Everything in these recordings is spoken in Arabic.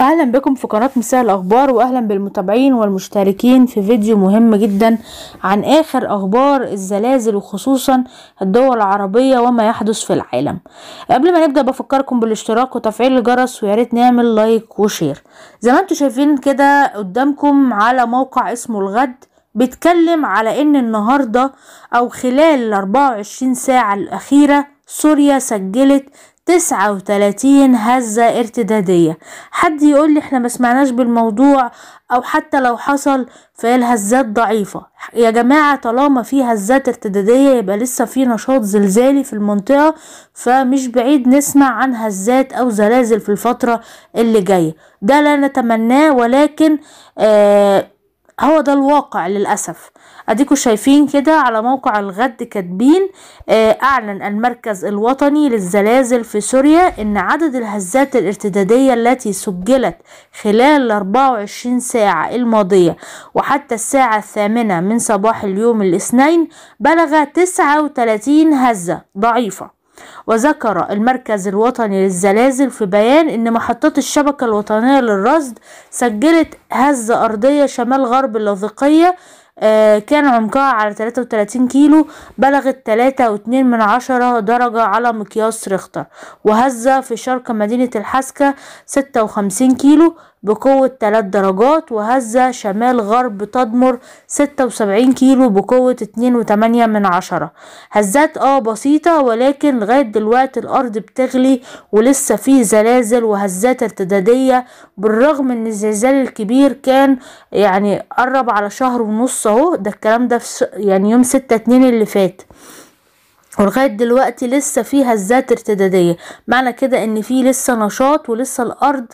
اهلا بكم في قناة مساء الاخبار واهلا بالمتابعين والمشتركين في فيديو مهم جدا عن اخر اخبار الزلازل وخصوصا الدول العربية وما يحدث في العالم قبل ما نبدأ بفكركم بالاشتراك وتفعيل الجرس وياريت نعمل لايك وشير زي ما انتم شايفين كده قدامكم على موقع اسمه الغد بيتكلم على ان النهاردة او خلال ال 24 ساعة الاخيرة سوريا سجلت تسعة وتلاتين هزة ارتدادية حد يقول لي احنا ما سمعناش بالموضوع او حتى لو حصل الهزات ضعيفة يا جماعة طالما في هزات ارتدادية يبقى لسه في نشاط زلزالي في المنطقة فمش بعيد نسمع عن هزات او زلازل في الفترة اللي جاية ده لا نتمناه ولكن آه هو ده الواقع للأسف اديكوا شايفين كده على موقع الغد كاتبين آه، اعلن المركز الوطني للزلازل في سوريا ان عدد الهزات الارتدادية التي سجلت خلال 24 ساعة الماضية وحتى الساعة الثامنة من صباح اليوم الاثنين بلغ 39 هزة ضعيفة وذكر المركز الوطني للزلازل في بيان أن محطات الشبكة الوطنية للرصد سجلت هزة أرضية شمال غرب اللاذقية آه، كان عمقها على 33 كيلو بلغت 3.2 من عشرة درجة على مقياس ريختر وهزة في شرق مدينة الحسكة 56 كيلو بقوة 3 درجات وهزة شمال غرب تدمر 76 كيلو بقوة 2.8 من عشرة هزات اه بسيطة ولكن لغاية دلوقتي الأرض بتغلي ولسه في زلازل وهزات ارتدادية بالرغم ان الزلزال الكبير كان يعني قرب على شهر ونص اهو ده الكلام ده يعني يوم ستة اتنين اللي فات ولغاية دلوقتي لسه فيها الذات ارتدادية معنى كده ان في لسه نشاط ولسه الارض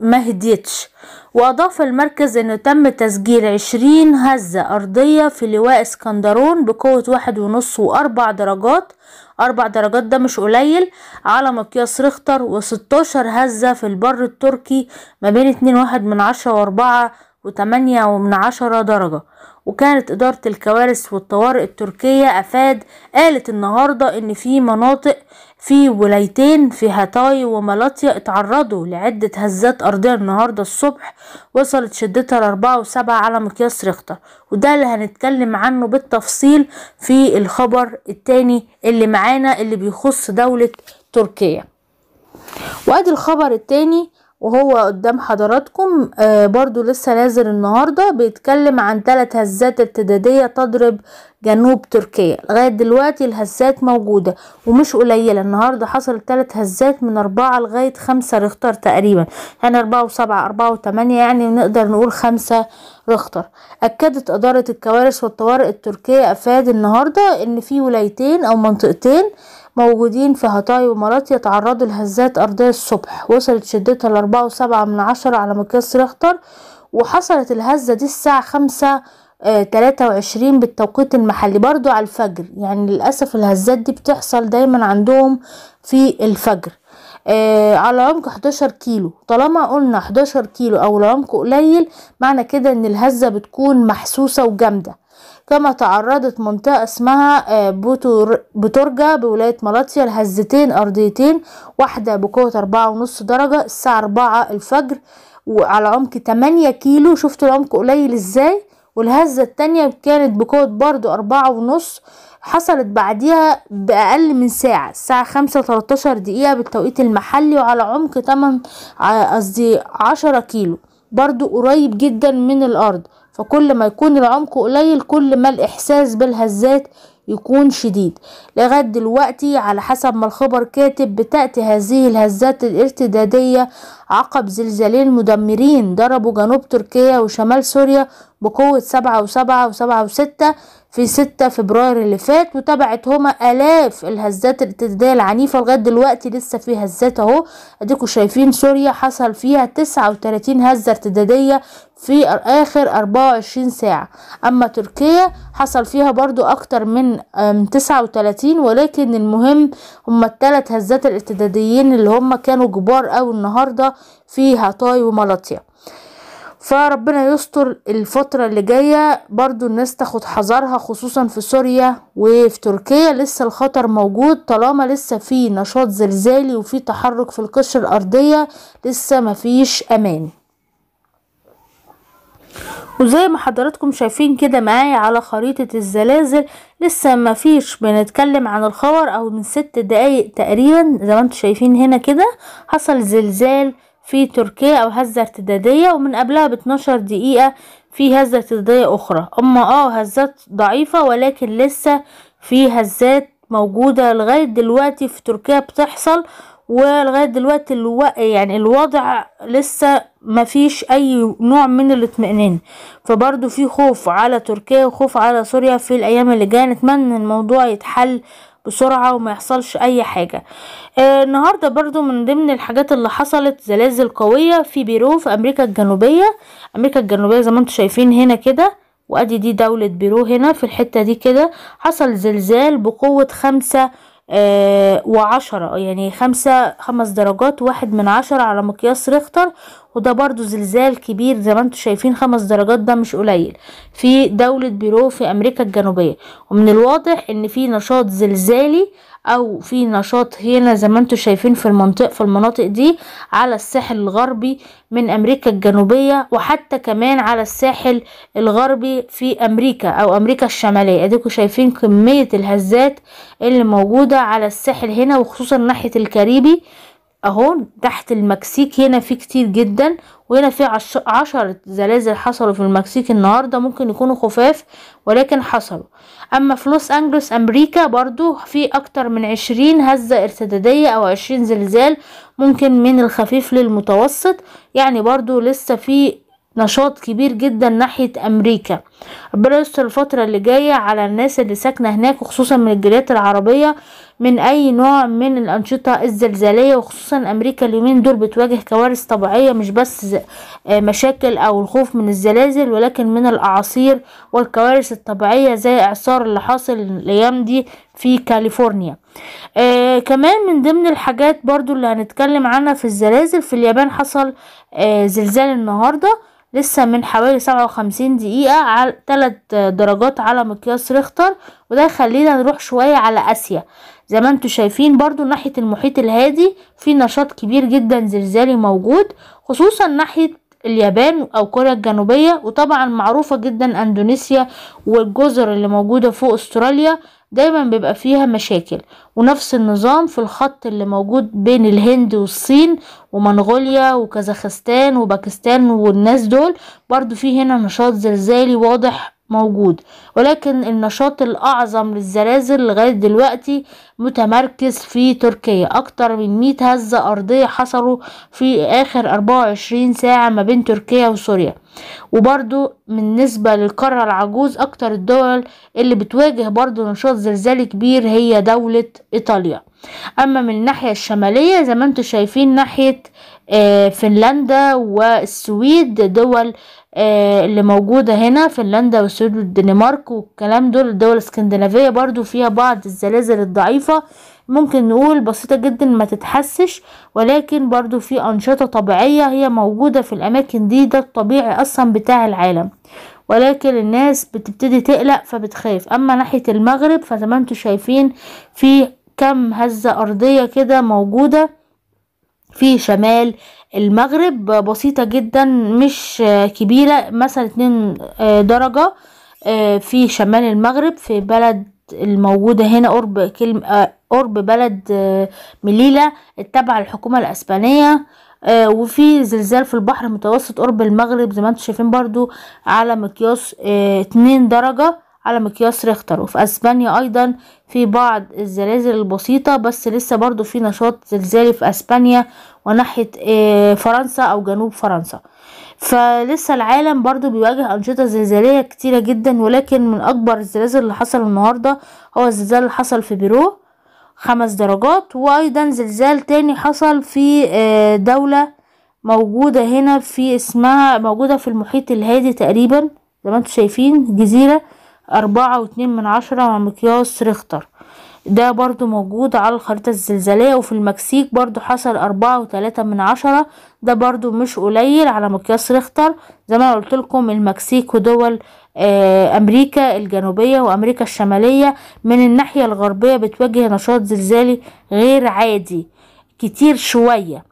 مهديتش هديتش واضاف المركز انه تم تسجيل عشرين هزة ارضية في لواء اسكندرون بقوة واحد ونص واربع درجات اربع درجات ده مش قليل على مقياس ريختر وستاشر هزة في البر التركي ما بين اتنين واحد من عشرة واربعة وتمانية ومن عشرة درجة وكانت إدارة الكوارث والطوارئ التركية أفاد قالت النهاردة إن في مناطق في ولايتين في هاتاي ومالاتيا اتعرضوا لعدة هزات أرضية النهاردة الصبح وصلت شدتها لأربعة وسبعة على مقياس ريختر وده اللي هنتكلم عنه بالتفصيل في الخبر التاني اللي معانا اللي بيخص دولة تركيا وادي الخبر التاني وهو قدام حضراتكم آه برضو لسه نازل النهاردة بيتكلم عن ثلاث هزات ارتدادية تضرب جنوب تركيا لغاية دلوقتي الهزات موجودة ومش قليلة النهاردة حصلت ثلاث هزات من أربعة لغاية خمسة رختر تقريبا يعني أربعة وسبعة أربعة وثمانية يعني نقدر نقول خمسة رختر أكدت إدارة الكوارث والطوارئ التركية أفاد النهاردة إن في ولايتين أو منطقتين موجودين في هاتاي ومارات يتعرضوا لهزات أرضية الصبح وصلت شدتها لأربعة وسبعة من عشرة على مقياس ريختر وحصلت الهزة دي الساعة خمسة آه، تلاتة وعشرين بالتوقيت المحلي برضو على الفجر يعني للأسف الهزات دي بتحصل دايما عندهم في الفجر آه على عمق 11 كيلو طالما قلنا 11 كيلو او العمق قليل معنى كده ان الهزة بتكون محسوسة وجامدة كما تعرضت منطقة اسمها آه، بوتورجا بولاية مالاتيا لهزتين أرضيتين واحدة بقوة أربعة ونص درجة الساعة أربعة الفجر وعلى عمق تمانية كيلو شفت العمق قليل ازاي والهزة التانية كانت بقوة برضو أربعة ونص حصلت بعديها بأقل من ساعة الساعة خمسة تلتاشر دقيقة بالتوقيت المحلي وعلى عمق تمن آه، قصدي عشرة كيلو برضو قريب جدا من الأرض فكل ما يكون العمق قليل كل ما الإحساس بالهزات يكون شديد لغاية دلوقتي على حسب ما الخبر كاتب بتأتي هذه الهزات الارتدادية عقب زلزالين مدمرين ضربوا جنوب تركيا وشمال سوريا بقوة سبعة وسبعة وسبعة وستة في ستة فبراير اللي فات وتابعت هما آلاف الهزات الارتدادية العنيفة لغاية دلوقتي لسه في هزات اهو اديكوا شايفين سوريا حصل فيها تسعة وتلاتين هزة ارتدادية في آخر أربعة وعشرين ساعة أما تركيا حصل فيها برضو أكتر من تسعة وتلاتين ولكن المهم هما التلات هزات الارتداديين اللي هما كانوا كبار أوي النهاردة في هاتاي وملاطيا فربنا يستر الفترة اللي جاية برضو الناس تاخد حذرها خصوصا في سوريا وفي تركيا لسه الخطر موجود طالما لسه في نشاط زلزالي وفي تحرك في القشرة الأرضية لسه مفيش أمان وزي ما حضراتكم شايفين كده معايا على خريطة الزلازل لسه ما فيش بنتكلم عن الخبر او من ست دقايق تقريبا زي ما انتم شايفين هنا كده حصل زلزال في تركيا أو هزة ارتدادية ومن قبلها باتناشر دقيقة في هزة ارتدادية أخرى أما اه هزات ضعيفة ولكن لسه في هزات موجودة لغاية دلوقتي في تركيا بتحصل ولغاية دلوقتي الو... يعني الوضع لسه مفيش أي نوع من الاطمئنان فبرضو في خوف على تركيا وخوف على سوريا في الأيام اللي جاية نتمنى الموضوع يتحل بسرعة وما يحصلش اي حاجة آه النهاردة برضو من ضمن الحاجات اللي حصلت زلازل قوية في بيرو في امريكا الجنوبية امريكا الجنوبية زي ما انتم شايفين هنا كده وادي دي دولة بيرو هنا في الحتة دي كده حصل زلزال بقوة خمسة آه وعشرة يعني خمسة خمس درجات واحد من عشرة على مقياس ريختر وده برضو زلزال كبير زي ما انتم شايفين خمس درجات ده مش قليل في دولة بيرو في امريكا الجنوبية ومن الواضح ان في نشاط زلزالي او في نشاط هنا زي ما انتم شايفين في المنطقة في المناطق دي على الساحل الغربي من امريكا الجنوبية وحتى كمان على الساحل الغربي في امريكا او امريكا الشمالية اديكم شايفين كمية الهزات اللي موجودة على الساحل هنا وخصوصا ناحية الكاريبي اهو تحت المكسيك هنا في كتير جدا وهنا في عش... عشرة زلازل حصلوا في المكسيك النهاردة ممكن يكونوا خفاف ولكن حصلوا اما في لوس انجلوس امريكا برضو في اكتر من عشرين هزة ارتدادية او عشرين زلزال ممكن من الخفيف للمتوسط يعني برضو لسه في نشاط كبير جدا ناحية أمريكا ربنا يستر الفترة اللي جاية على الناس اللي ساكنة هناك وخصوصا من الجاليات العربية من اي نوع من الانشطة الزلزالية وخصوصا امريكا اليومين دول بتواجه كوارث طبيعية مش بس آه، مشاكل او الخوف من الزلازل ولكن من الاعاصير والكوارث الطبيعية زي اعصار اللي حاصل الايام دي في كاليفورنيا آه كمان من ضمن الحاجات برضو اللي هنتكلم عنها في الزلازل في اليابان حصل آه زلزال النهاردة لسه من حوالي سبعة وخمسين دقيقة على تلت درجات على مقياس ريختر وده يخلينا نروح شوية على آسيا زي ما انتوا شايفين برضو ناحية المحيط الهادي في نشاط كبير جدا زلزالي موجود خصوصا ناحية اليابان او كوريا الجنوبيه وطبعا معروفه جدا اندونيسيا والجزر اللي موجوده فوق استراليا دايما بيبقى فيها مشاكل ونفس النظام في الخط اللي موجود بين الهند والصين ومنغوليا وكازاخستان وباكستان والناس دول برضو في هنا نشاط زلزالي واضح موجود ولكن النشاط الأعظم للزلازل لغاية دلوقتي متمركز في تركيا أكتر من مية هزة أرضية حصلوا في آخر أربعة وعشرين ساعة ما بين تركيا وسوريا وبرضو بالنسبة للقارة العجوز أكتر الدول اللي بتواجه برضو نشاط زلزالي كبير هي دولة إيطاليا أما من الناحية الشمالية زي ما انتم شايفين ناحية آه، فنلندا والسويد دول آه، اللي موجودة هنا فنلندا والسويد والدنمارك والكلام دول الدول الاسكندنافية برضو فيها بعض الزلازل الضعيفة ممكن نقول بسيطة جدا ما تتحسش ولكن برضو في أنشطة طبيعية هي موجودة في الأماكن دي ده الطبيعي أصلا بتاع العالم ولكن الناس بتبتدي تقلق فبتخاف أما ناحية المغرب فزي ما انتوا شايفين في كم هزة أرضية كده موجودة في شمال المغرب بسيطة جدا مش كبيرة مثلا اتنين آه، درجة آه، في شمال المغرب في بلد الموجودة هنا قرب كلمة آه، قرب بلد مليلة التابعة للحكومة الأسبانية وفي زلزال في البحر المتوسط قرب المغرب زي ما انتم شايفين برضو على مقياس اتنين درجة على مقياس ريختر وفي اسبانيا ايضا في بعض الزلازل البسيطة بس لسه برضو في نشاط زلزالي في اسبانيا وناحية آه، فرنسا او جنوب فرنسا فلسه العالم برضو بيواجه انشطة زلزالية كتيرة جدا ولكن من اكبر الزلازل اللي حصل النهاردة هو الزلزال اللي حصل في بيرو خمس درجات وايضا زلزال تاني حصل في آه، دولة موجودة هنا في اسمها موجودة في المحيط الهادي تقريبا زي ما انتم شايفين جزيرة أربعة واتنين من عشرة مع مقياس ريختر ده برضو موجود على الخريطة الزلزالية وفي المكسيك برضو حصل أربعة وتلاتة من عشرة ده برضو مش قليل على مقياس ريختر زي ما قلت لكم المكسيك ودول آه، أمريكا الجنوبية وأمريكا الشمالية من الناحية الغربية بتواجه نشاط زلزالي غير عادي كتير شوية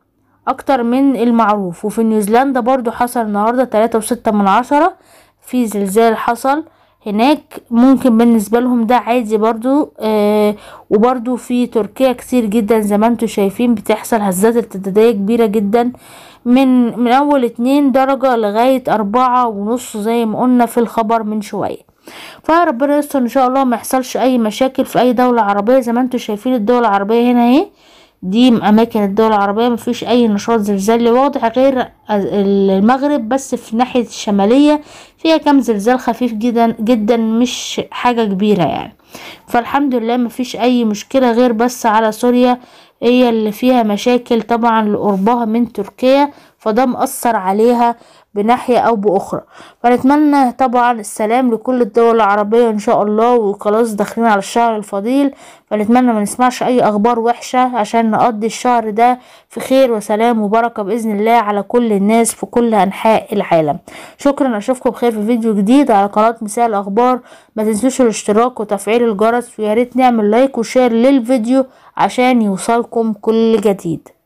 أكتر من المعروف وفي نيوزيلندا برضو حصل النهاردة تلاتة وستة من عشرة في زلزال حصل هناك ممكن بالنسبة لهم ده عادي برضو آه وبرضو في تركيا كتير جدا زي ما انتم شايفين بتحصل هزات ارتدادية كبيرة جدا من من اول اتنين درجة لغاية اربعة ونص زي ما قلنا في الخبر من شوية فربنا يستر ان شاء الله ما يحصلش اي مشاكل في اي دولة عربية زي ما انتم شايفين الدول العربية هنا اهي دي اماكن الدول العربيه مفيش اي نشاط زلزالي واضح غير المغرب بس في ناحيه الشماليه فيها كام زلزال خفيف جدا جدا مش حاجه كبيره يعني فالحمد لله مفيش اي مشكله غير بس على سوريا هي اللي فيها مشاكل طبعا لقربها من تركيا فده مأثر عليها بناحية أو بأخرى فنتمنى طبعا السلام لكل الدول العربية إن شاء الله وخلاص داخلين على الشهر الفضيل فنتمنى ما نسمعش أي أخبار وحشة عشان نقضي الشهر ده في خير وسلام وبركة بإذن الله على كل الناس في كل أنحاء العالم شكرا أشوفكم بخير في فيديو جديد على قناة مثال الأخبار ما تنسوش الاشتراك وتفعيل الجرس وياريت نعمل لايك وشير للفيديو عشان يوصلكم كل جديد